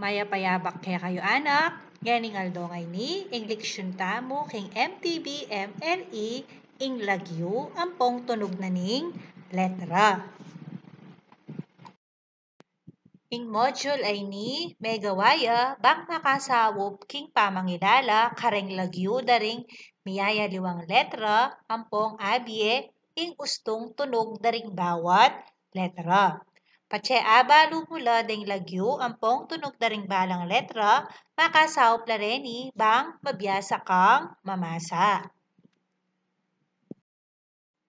Maya Mayapayabak kaya kayo anak. Ganing ngay ni English Yunta mo king MTB MLE ing lagyo ampong tunog na ning letra. Ing module ay ni Megawaya bang nakasawop king pamangilala kareng lagyo daring miyaya liwang letra ampong abie, ing ustong tunog daring bawat letra. Pacheaba lumula deng lagyo pong tunog daring balang letra, makasaop la reni bang mabiyasa kang mamasa.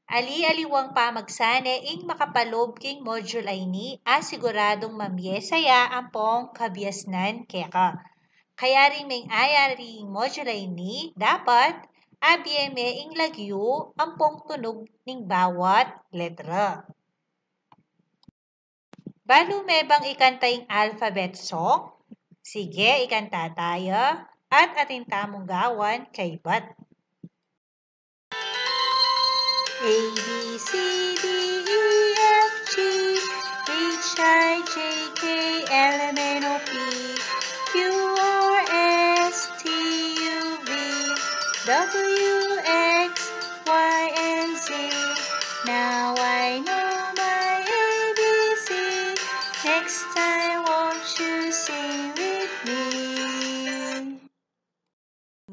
Ali-aliwang pamagsane ing makapalob king module ay ni asiguradong mamyesaya pong kabiasnan keka. Kaya rin may ayari module ay ni dapat abieme ing lagyo pong tunog ning bawat letra may bang ikanta yung alphabet song? Sige, ikanta tayo at ating tamong gawan kay A, B, C, D, E, F, G, H, I, J, K, L, M, N, O, P,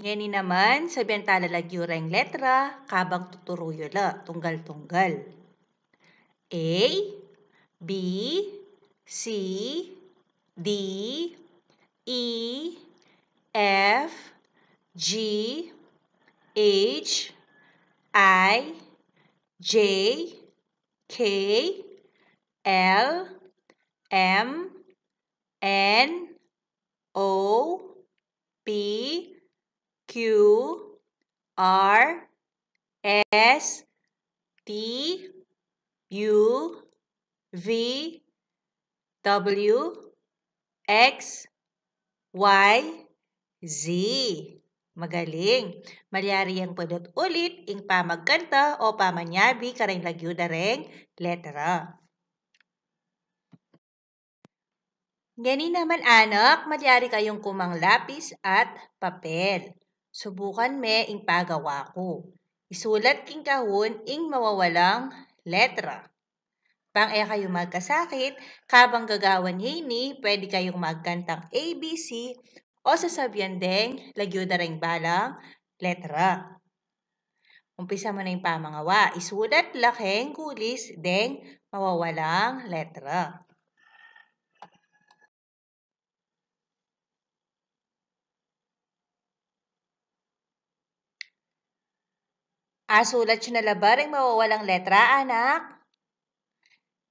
Ngeni naman, sabihan talalagyo reng letra, kabang tuturuyo la, tunggal-tunggal. A, B, C, D, E, F, G, H, I, J, K, L, M, N, O, P, Q R S T U V W X Y Z. Magaling! Maliyariyang pudot ulit ing pamagkanta o pamanyabi karang lagyo na reng letra. Gani naman anak, maliyari kayong kumang lapis at papel. Subukan me ing pagawa ko. Isulat king kahon ing mawawalang letra. Pang e kayo magkasakit, kabang gagawan hini, pwede kayong magkantang ABC o sasabihan deng, lagyo na rin balang letra. Umpisa mo na yung pamangawa. Isulat laking gulis deng mawawalang letra. Asulat ah, yun na labaring mawawalang letra, anak.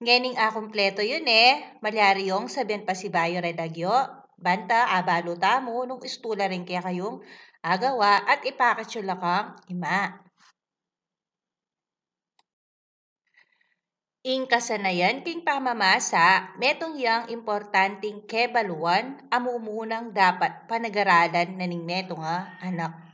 Ngening a ah, kompleto yun eh. Malyaryong sabihan pa si Bayo Redagyo. Banta, abalo ah, tamo, nung istula rin kaya kayong agawa at ipakatsula lakang ima. Ing kasanayan king pamamasa, metong yang importanteng kebaluan amumunang dapat panagaralan na ning metong ha, anak.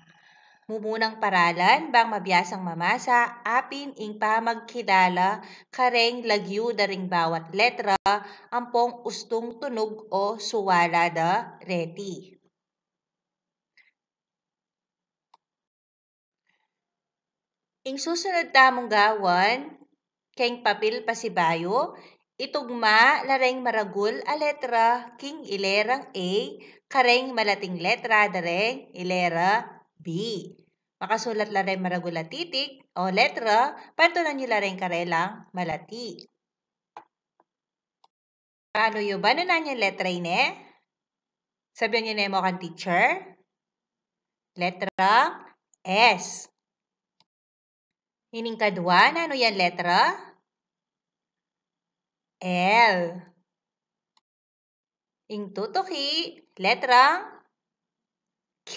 Mumunang paralan bang mabiyasang mamasa, apin ing pamagkilala, kareng lagyu daring bawat letra, ampong ustong tunog o suwala da reti. Ing susunod tamong gawan, keng papel pasibayo, itugma lareng maragul a letra king ilerang A, kareng malating letra dareng ilera B. Makasulat la rin maragulatitik o letra, pantunan nyo la rin karelang malati. Paano yung ba eh? na nanyan letra ine? Sabihan nyo na mo mukhang teacher. Letra S. Ining kadwa, ano yan letra? L. Ing tutuki, letra K.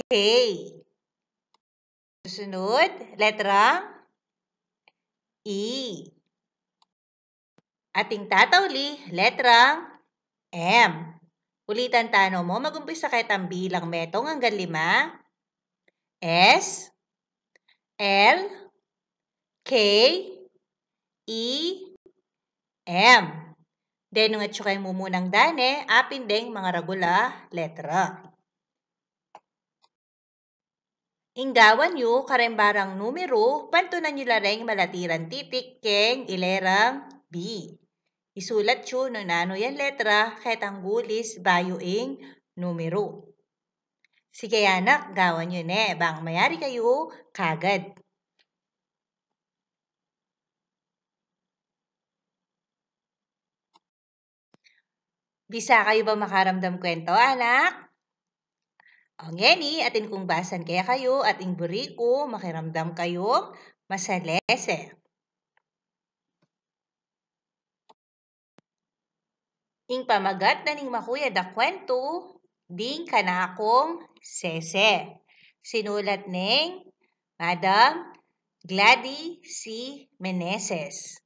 Susunod, letra E. Ating tatawli, letra M. Ulitan tanong mo, magumpisa kahit ang bilang metong hanggang lima. S, L, K, E, M. Then, nung at syukay mo munang dane, apindeng mga regula letra. Inggawan yu karembarang numero, pantunan yu lareng malatiran titik keng ilerang B. Isulat yu no nano yan letra, ketang gulis bayo numero. Sige anak, gawan nyo ne, bang mayari kayo kagad. Bisa kayo ba makaramdam kwento, anak? Ang oh, ngeni atin kung basan kaya kayo at ing buriko makiramdam kayong masalese. Ing pamagat na ning makuya da kwento, ding kanakong sese. Sinulat ning Madam Gladys C. Meneses.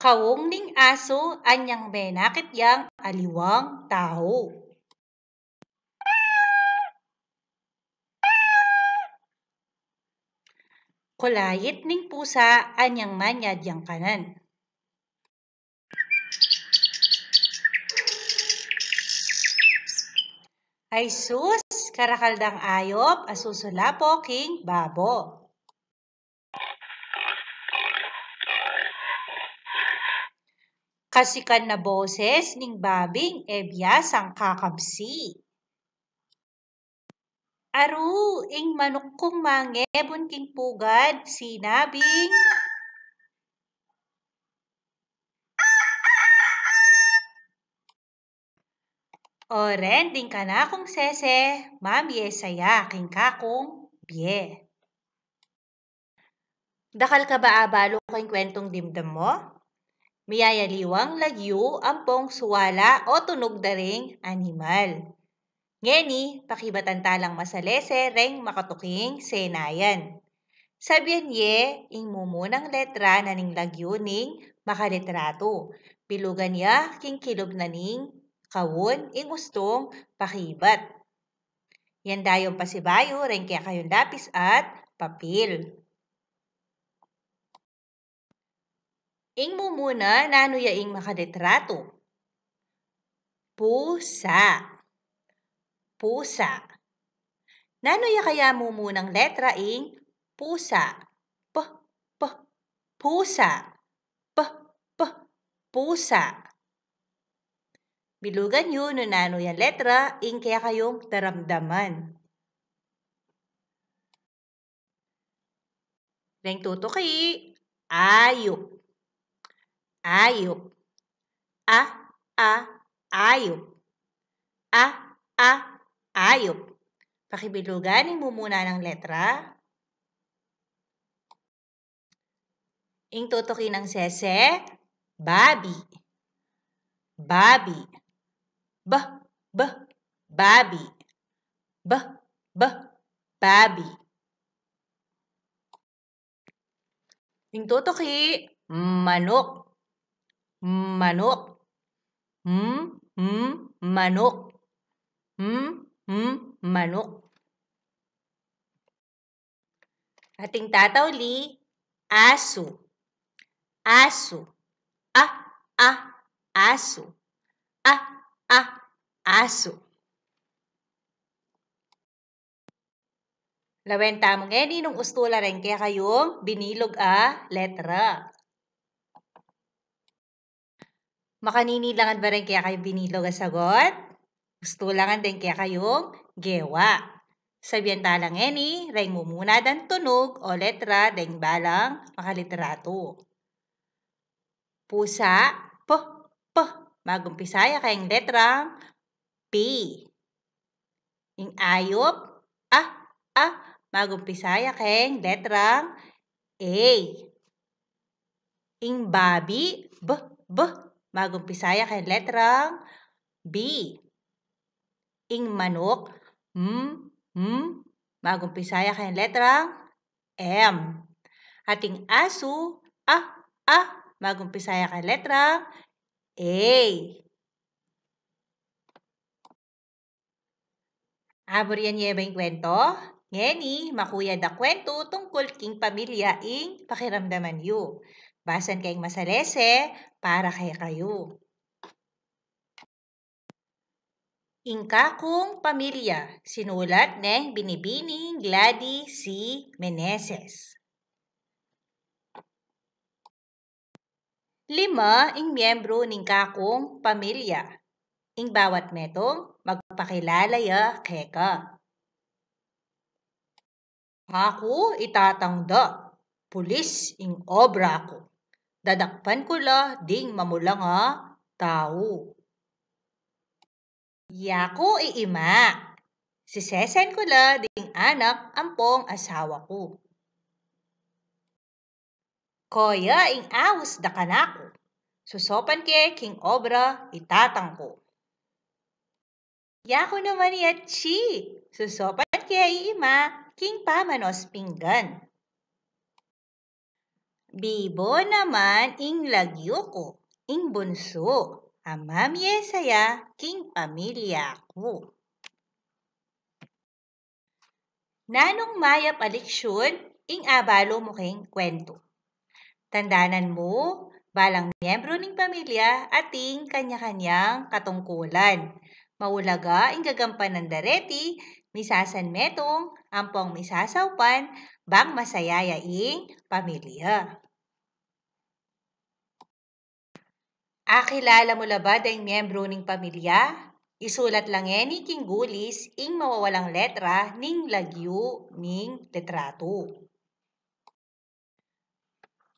Kawong ning aso, anyang benakit yang aliwang tao. Kulayit ning pusa, anyang manyad yang kanan. Ay sus, karakaldang ayop, asusulapok king babo. kasikan na boses ning babing ebyas ang kakabsi. Aru, ing manok kong mangebon king pugad, sinabing... Oren, ding ka na kung sese, mamye saya king kakong bie. Dakal ka ba abalo kong kwentong dimdam mo? Mayayaliwang lagyo ang pong suwala o tunog daring animal. Ngeni, pakibatantalang masalese reng makatuking senayan. Sabihan ye, ing mumunang letra na ning lagyo ning makalitrato. Pilugan ya king kilob na ning kawon ing gustong pakibat. Yan dayong pasibayo, reng kaya kayong lapis at papel. Ing Ingmo muna nanuyaing ano makaretrato. Pusa. Pusa. Nanuya kaya mo munang letra ing pusa. P, p, pusa. P, p, pusa. Bilugan nyo no nanuya letra ing kaya kayong taramdaman. Reng tutuki, ayok ayop a a ayop a a ayop pakibiluganin mo muna ng letra ing tutukin ng sese babi babi b b babi b b babi ing tutuki manok manok mm mm manok mm mm manok ating tatawli aso aso a ah, a ah, aso a ah, a aso Lawenta mo ngeni nung ustula rin kaya kayong binilog a letra. Makaninilangan ba rin kaya kayong binilog ang sagot? Gusto langan din kaya kayong gewa. Sabihan talang eni, reng mumuna dan tunog o letra deng balang makaliterato. Pusa, p, p, magumpisaya kayong letra P. Ing ayop, a, a. magumpisaya kayong letra A. Ing babi, b, b, Bagong Bisaya kay letrang B. Ing manok, M, M. Bagong Bisaya kay letrang M. Ating aso, A, A. Bagong Bisaya kay letrang A. Aborian niya ba yung kwento? Ngeni, makuya da kwento tungkol king pamilya ing pakiramdaman yu. Basan kayong masalese, para kay kayo. Ingkakong Pamilya, sinulat ng Binibining Gladys C. Meneses. Lima ing miyembro ning kakong pamilya. Ing bawat metong, magpakilala ya keka. Ako itatangda, pulis ing obra ko dadakpan ko la ding mamula nga tao. Yako iima, si sesen ko la ding anak ampong asawa ko. Koya ing awis da kanako, susopan ke king obra itatang ko. Yako naman yatchi, susopan ke iima king pamanos pinggan. Bibo naman ing lagyo ko, ing bunso, amamye saya king pamilya ko. Nanong mayap aliksyon ing abalo mo king kwento. Tandanan mo, balang miyembro ning pamilya ating kanya-kanyang katungkulan. Maulaga ing gagampanan dareti, misasan metong, ampong misasawpan, bang masayaya ing pamilya. Akilala mo la ba dayng miyembro ning pamilya? Isulat lang e ni King Gulis ing mawawalang letra ning lagyu ning letrato.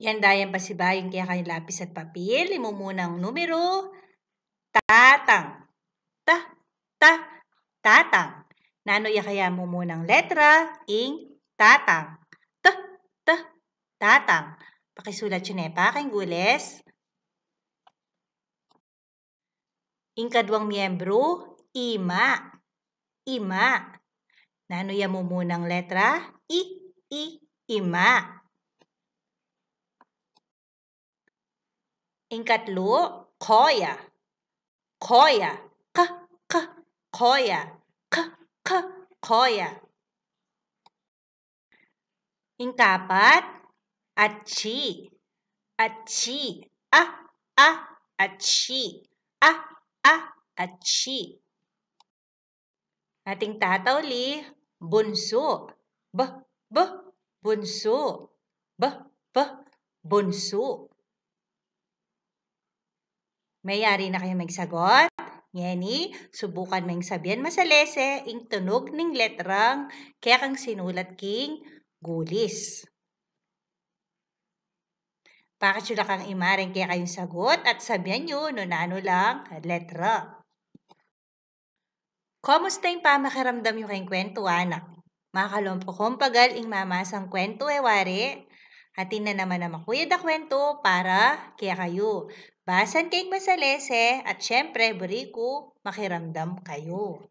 Yan dayan pa si Bayong kaya kay lapis at papel. Imo muna ang numero. Tatang. Ta, ta, tatang. Nano ya kaya mo muna ang letra ing tatang. Ta, ta, tatang. Pakisulat yun eh pa kay Gules. Inkadwang miyembro, ima. Ima. Nanuya mo munang letra, i, i, ima. Inkatlo, koya. Koya. K, k, koya. K, k, koya. Inkapat, atchi. Atchi. A, a, atchi. A, a a chi. Ating tatawli, bunso. B, b, bunso. B, b, bunso. Mayari na kayo magsagot? Yeni, subukan mong sabihan masalese ing tunog ning letrang kaya kang sinulat king gulis. Pakitsula kang imaren kaya kayong sagot at sabihan nyo nunano na ano lang letra. Kumusta yung pamakiramdam yung kayong kwento, anak? Makalompo kalompo kompagal ing mamasang kwento e wari. Hatin na naman na makuyad na kwento para kaya kayo. Basan kayong masalese at syempre buriku makiramdam kayo.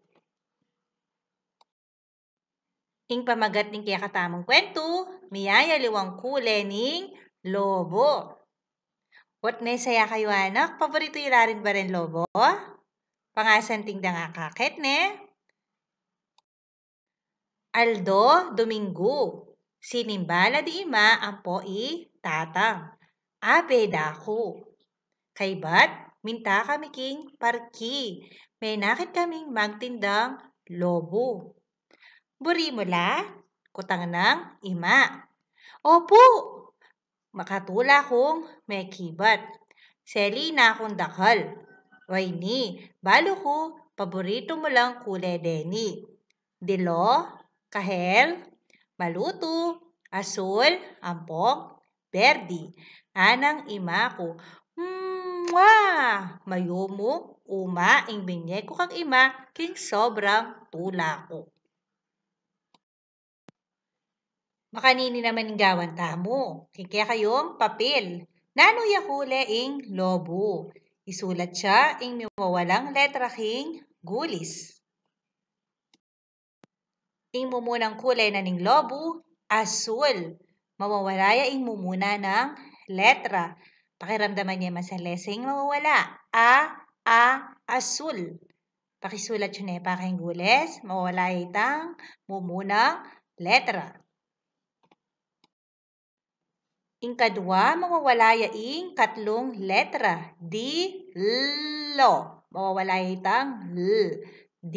Ing pamagat ning kaya katamang kwento, miyaya liwang kule ning Lobo. What may saya kayo anak? Paborito yung larin ba rin lobo? Pangasan da nga kakit ne? Aldo, Domingo. Sinimbala di ima ang po i tatang. Abe dako. Kay ba't minta kami king parki. May nakit kaming magtindang lobo. Buri mo la, kutang ng ima. Opo, Makatula kong mekibat. Seli na akong dakal. Waini, balo ko, paborito mo lang kule deni. Dilo, kahel, maluto, asul, ampog, berdi. Anang ima ko. Mwah! Mayumo, uma, ing binye ko kang ima, king sobrang tula ko. Makanini naman gawan tamo, kaya kayong papel. Nanoy akule ing lobo. Isulat siya ing miwawalang letra king gulis. Ing mumunang kulay na ning lobo, asul. Mawawalaya ing mumuna ng letra. Pakiramdaman niya man sa lesing mawawala. A, a, asul. Pakisulat yun eh, paking gules, mawawalaya itang mumuna letra. Inkadwa, mawawalaya ing katlong letra. D, lo. Mawawalaya itang l. D,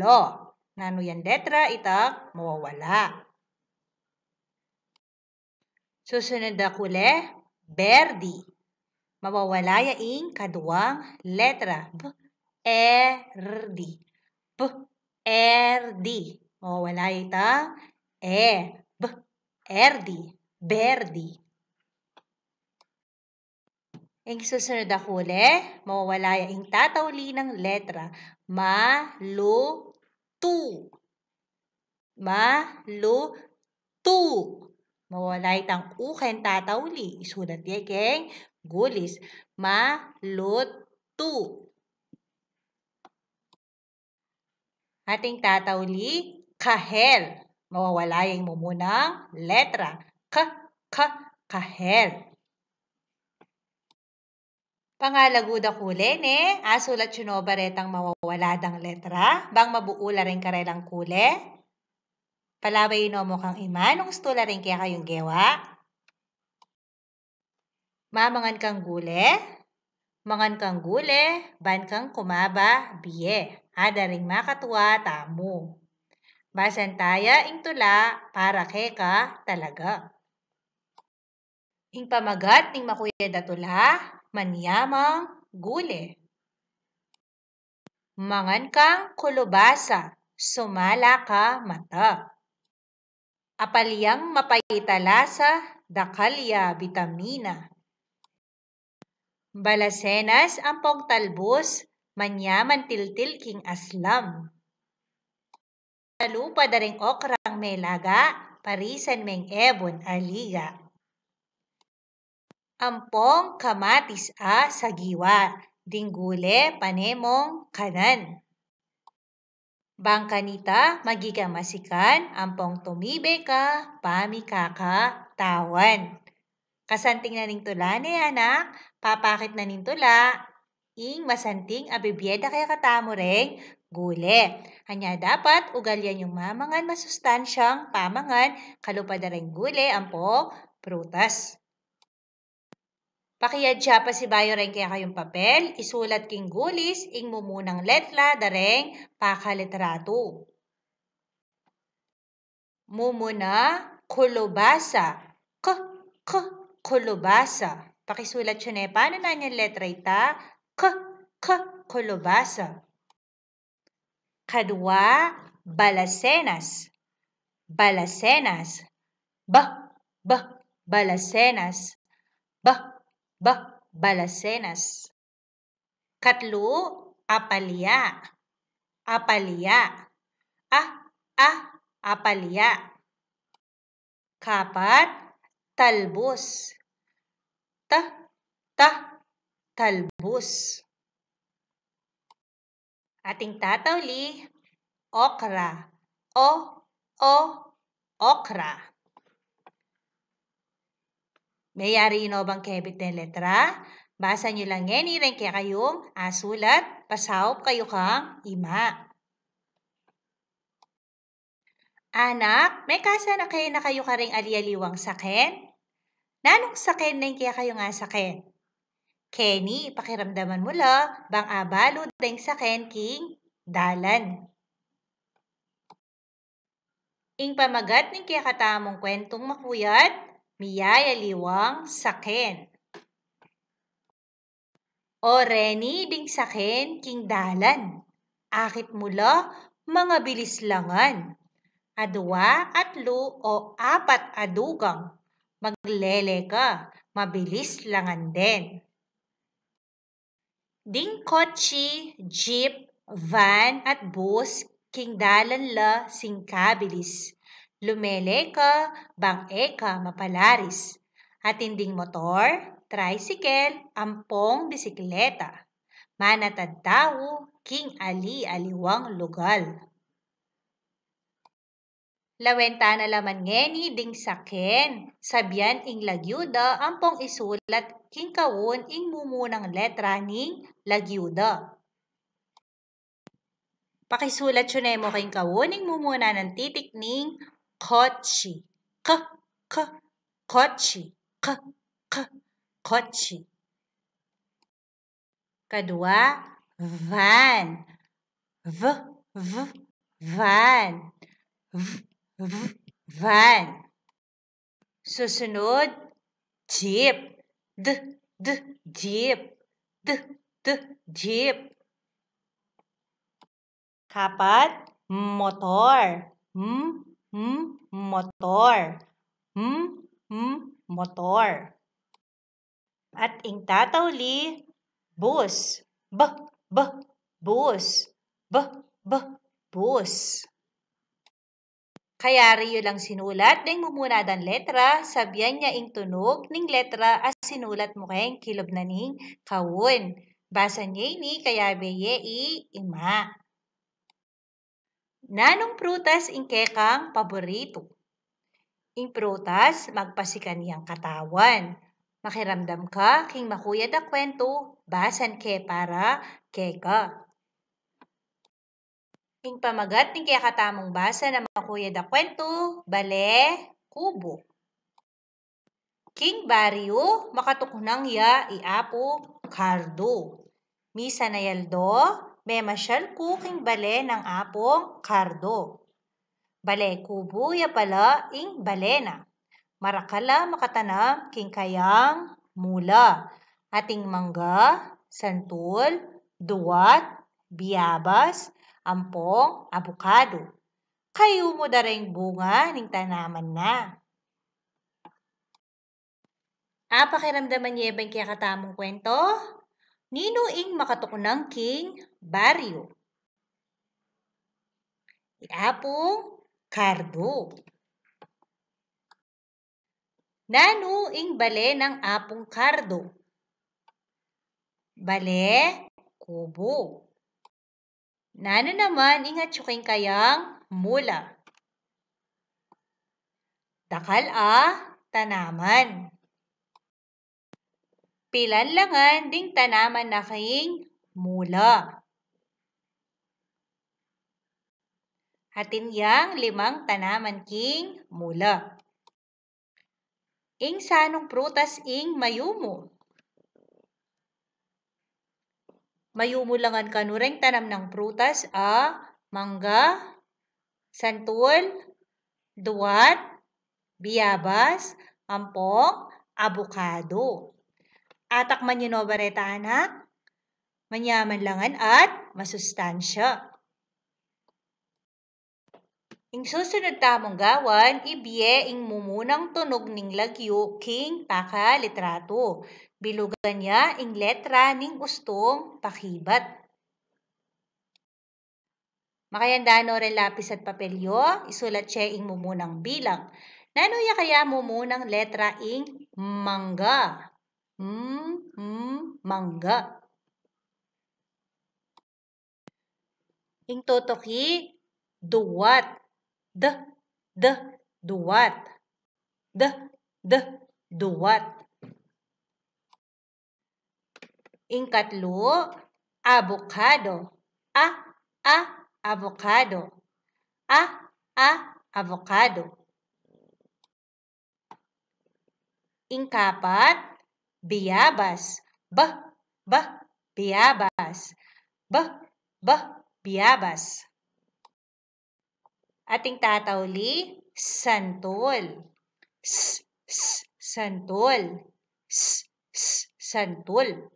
lo. Ngano yan letra, itang mawawala. Susunod na kule, berdi. Mawawalaya ing kaduwang letra. B, erdi. B, erdi. Mawawalaya itang e. B, erdi. Berdi. Ang susunod na huli, mawawala yung tatawli ng letra. Ma, lo, tu. Ma, lo, tu. Mawawala itang uken tatawli. Isulat niya keng gulis. Ma, lo, tu. Ating tatawli, kahel. Mawawala yung mumunang letra. K, k, kahel. Pangalaguda kulen eh. Ah, Asulat chuno baretang mawawaladang letra. Bang mabuula rin karelang kule. Palaway no mo kang iman. Nung stula rin kaya kayong gewa. Mamangan kang gule. Mangan kang gule. Ban kang kumaba. Biye. Ada ring makatuwa tamo. Basan taya ing tula para ka talaga. Ning pamagat ning makuya datula, manyamang gule. Mangan kang kulubasa, sumala ka mata. Apaliyang mapaitalasa, dakalya vitamina. Balasenas ang pongtalbos, manyaman tiltil king aslam. Nalupa daring okrang melaga, parisan meng ebon aliga ampong kamatis a sagiwa, dinggule panemong kanan. Bangkanita magigamasikan, ampong tumibe ka, pamikaka, tawan. Kasanting na ning tula ni anak, papakit na ning tula, ing masanting abibieda kaya katamo reng gule. Hanya dapat ugalyan yung mamangan masustansyang pamangan, reng gule ampong prutas. Pakiyadya pa si Bayo rin kaya kayong papel, isulat king gulis, ing mumunang letla, dareng, pakalitrato. Mumuna, kulubasa. K, k, kulubasa. Pakisulat siya na eh. paano na niyang letra ita? K, k, kulubasa. Kadwa, balasenas. Balasenas. Ba, ba, balasenas. B, ba, Balasenas. Katlo, Apalya. Apalya. A. Ah, A. Ah, Apalya. Kapat, Talbos. Ta, ta, Talbos. Ating tatawli, okra. O, o, okra. Mayari inobang bang ng letra. Basa nyo lang ngeni ren kaya kayong asulat. Pasawp kayo kang ima. Anak, may kasa na kayo na kayo karing aliyaliwang saken? Nanong saken na kaya kayo nga saken? Kenny, pakiramdaman mo la, bang abalo deng saken king dalan. Ing pamagat ning kaya katamong kwentong makuyat, miyayaliwang sakin. O reni ding sakin king dalan, akit mula mga bilislangan. Adwa at lu o apat adugang, maglele ka, mabilis langan din. Ding kotse, jeep, van at bus, king dalan la singkabilis lumeleka, bangeka, mapalaris. Atinding motor, tricycle, ampong bisikleta. Manatad king ali aliwang lugal. Lawenta na laman ngeni ding saken, sabyan ing lagyuda ampong isulat king kawon ing mumunang letra ning lagyuda. Pakisulat yun mo kayong ing mumuna ng titik ning Kochi. k k kochi. k k kochi. Kedua van v v van v v van. Susunod jeep d d jeep d d jeep. Kapat motor m Hmm? Motor. Hmm? Hmm? Motor. At ing tatawli, bus. B, b, bus. B, b, bus. Kaya riyo lang sinulat ding mumunadan letra, sabyan niya ing tunog ning letra as sinulat mo kayang kilob na ning kawon. Basa niya ni kaya beye i ima. Nanong prutas in kekang paborito? In prutas, magpasikan yang katawan. Makiramdam ka king makuya da kwento, basan ke para keka. Ing pamagat ning kaya katamong basa na makuya da kwento, bale, kubo. King baryo, makatuknang ya iapo, kardo. Misa na yaldo, may masyal kuking bale ng apong kardo. Bale kubuya pala ing balena. Marakala makatanam king kayang mula. Ating mangga, santol, duwat, biabas, ampong, abukado. Kayo mo daring bunga ning tanaman na. Apakiramdaman niya ba'y kaya katamong kwento? Nino ing makatok ng king baryo. Apong kardo. Nanu ing bale ng apong kardo. Bale, kubo. Nano naman ing atsuking kayang mula. Dakal a tanaman. Pilan langan ding tanaman na kaing mula. atin yang limang tanaman king mula. Ing sanong prutas ing mayumo. Mayumo lang langan kanureng tanam ng prutas a mangga, santol, duwat, biyabas, ampong, abukado. Atak man yun o anak, manyaman langan at masustansya. Ing susunod tamong gawan, ibiye ing mumunang tunog ning lagyo king paka litrato. Bilugan niya ing letra ning gustong pakibat. Makayandano rin lapis at papelyo, isulat siya ing mumunang bilang. Nanuya kaya mumunang letra ing mangga. Mm, mm, mangga. Ing totoki, duwat. D, d, duwat. D, d, duwat. Ingkatlo, avocado. A, a, avocado. A, a, avocado. Ingkapat, biyabas. B, b, biyabas. B, b, biyabas ating tatawli santol. S, s, santol. S, s, santol.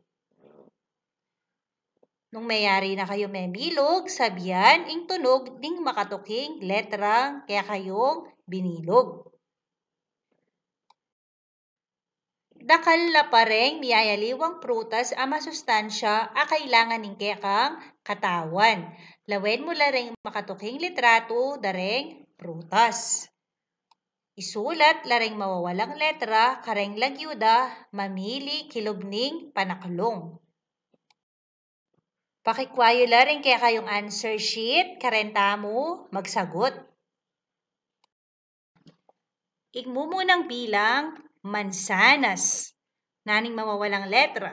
Nung mayari na kayo memilog, sabihan ing tunog ding makatuking letrang kaya kayong binilog. Dakal na pareng niyayaliwang prutas ang masustansya a kailangan ng kekang katawan. Lawen mo laring makatuking litrato dareng prutas. Isulat laring mawawalang letra kareng lagyuda mamili kilubning panaklong. Pakikwayo laring kaya kayong answer sheet karenta mo magsagot. Igmo munang bilang mansanas. Naning mawawalang letra.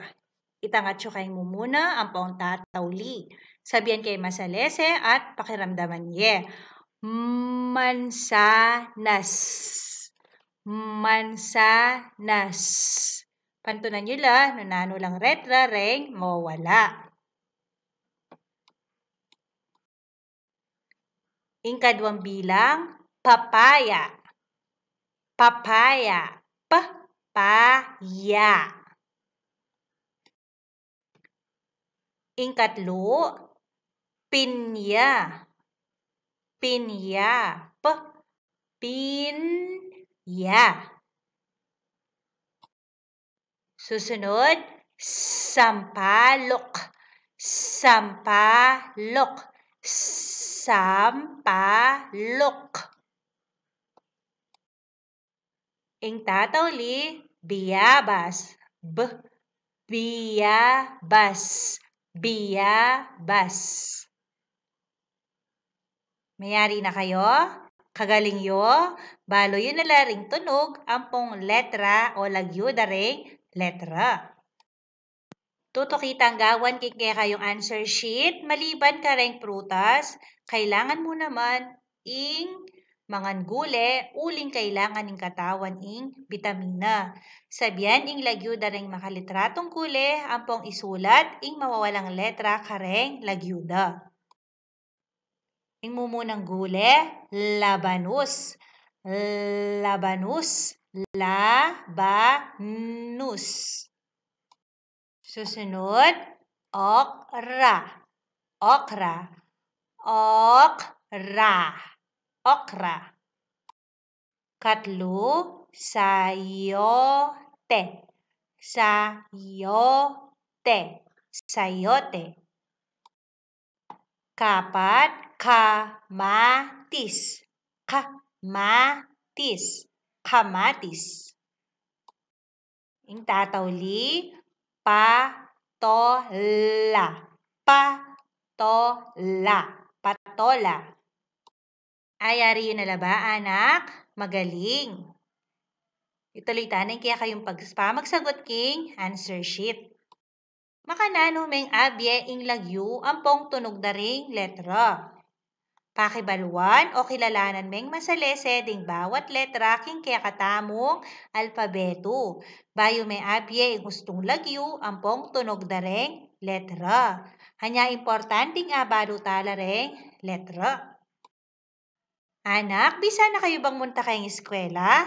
Itangatso kayong mumuna ang paong tatauli. Sabihan kay masalese at pakiramdaman ye. Mansanas. Mansanas. Pantunan nyo la, nanano lang retra, reng, mawala. Ingkadwang bilang, papaya. Papaya. P-pa-ya. Ingkatlo, pinya pinya p pinya susunod sampalok sampalok sampalok ing tatawli biyabas b biyabas biyabas Mayari na kayo? Kagaling yo, balo yun na laring tunog ampong letra o lagyo da letra. Tutukita ang gawan kay kayong answer sheet, maliban ka ring prutas, kailangan mo naman ing manganggule, uling kailangan ng katawan ing vitamina. Sabian ing lagyo dareng makalitratong gule, ampong isulat ing mawawalang letra kareng lagyuda. Tingin mo munang gule. Labanus. Labanus. Labanus. Susunod, okra. Okra. Okra. Okra. Katlo, sayote. Sayote. Sayote. Kapat, Kamatis. Kamatis. Kamatis. Ing tatawli, pa patola. Patola. Patola. Ay, ari yun na ba, anak? Magaling. Ituloy tanin kaya kayong pagpamagsagot king answer sheet. Makanano meng abye ing lagyu ang pong tunog daring letra. Kakibalwan o kilalanan meng masalese ding bawat letra king kaya katamong alpabeto. Bayo may abye ang gustong lagyo ampong tunog da letra. Hanya importanting abado tala reng letra. Anak, bisa na kayo bang munta kayong eskwela?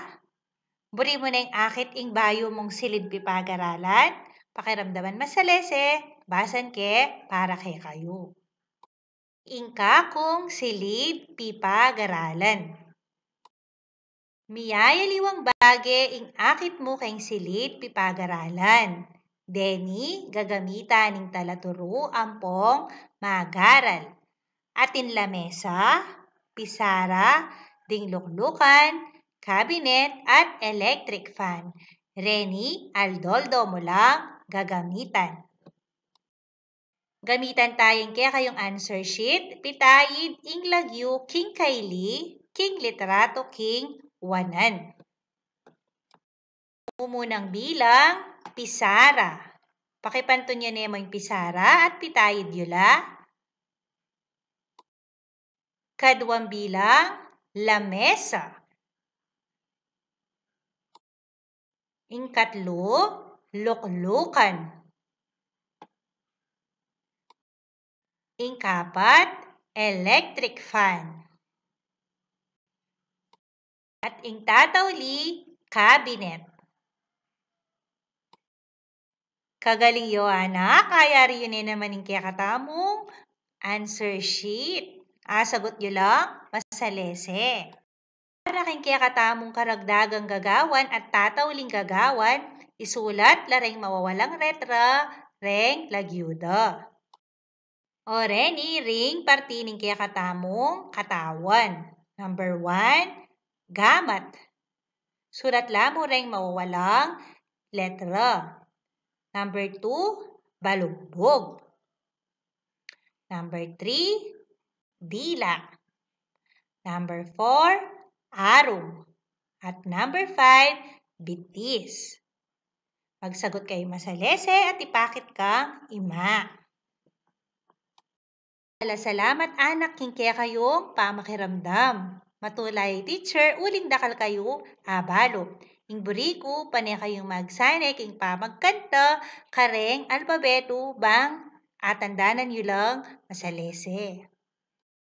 Buri mo na yung akit ing bayo mong silid pipagaralan. Pakiramdaman masalese, basan ke para kay kayo. Ingka kung silid pipagaralan. Miyayaliwang bage ing akit mo kang silid pipagaralan. Deni, gagamita ning talaturo ampong magaral. Atin lamesa, pisara, dingluklukan, cabinet at electric fan. Reni, aldoldo mo lang gagamitan. Gamitan tayong kaya kayong answer sheet. Pitayid, inglagyo, king Kylie, king literato, king wanan. Umunang bilang, pisara. Pakipanto niya nemo yung pisara at pitayid yula. Kaduang bilang, lamesa. Ingkatlo, Loklukan. Ikapat, electric fan. At ingtatawli, cabinet. Kagaling yo anak, kaya rin yun eh naman yung kakatamong answer sheet. Ah, sagot nyo lang, masalese. Para kang kakatamong karagdagang gagawan at tatawling gagawan, isulat laring mawawalang retra, reng lagyuda or any ring parti ning kaya katamong katawan. Number one, gamat. Surat lamo ring mawawalang letra. Number two, balugbog. Number three, dila. Number four, arum. At number five, bitis. Magsagot kayo masalese eh, at ipakit kang ima. Salamat anak king kaya kayong pamakiramdam. Matulay teacher uling dakal kayo abalo. Ing Ingburiku pane kayong magsane king pamagkanta kareng alpabeto bang atandanan yu lang masalese.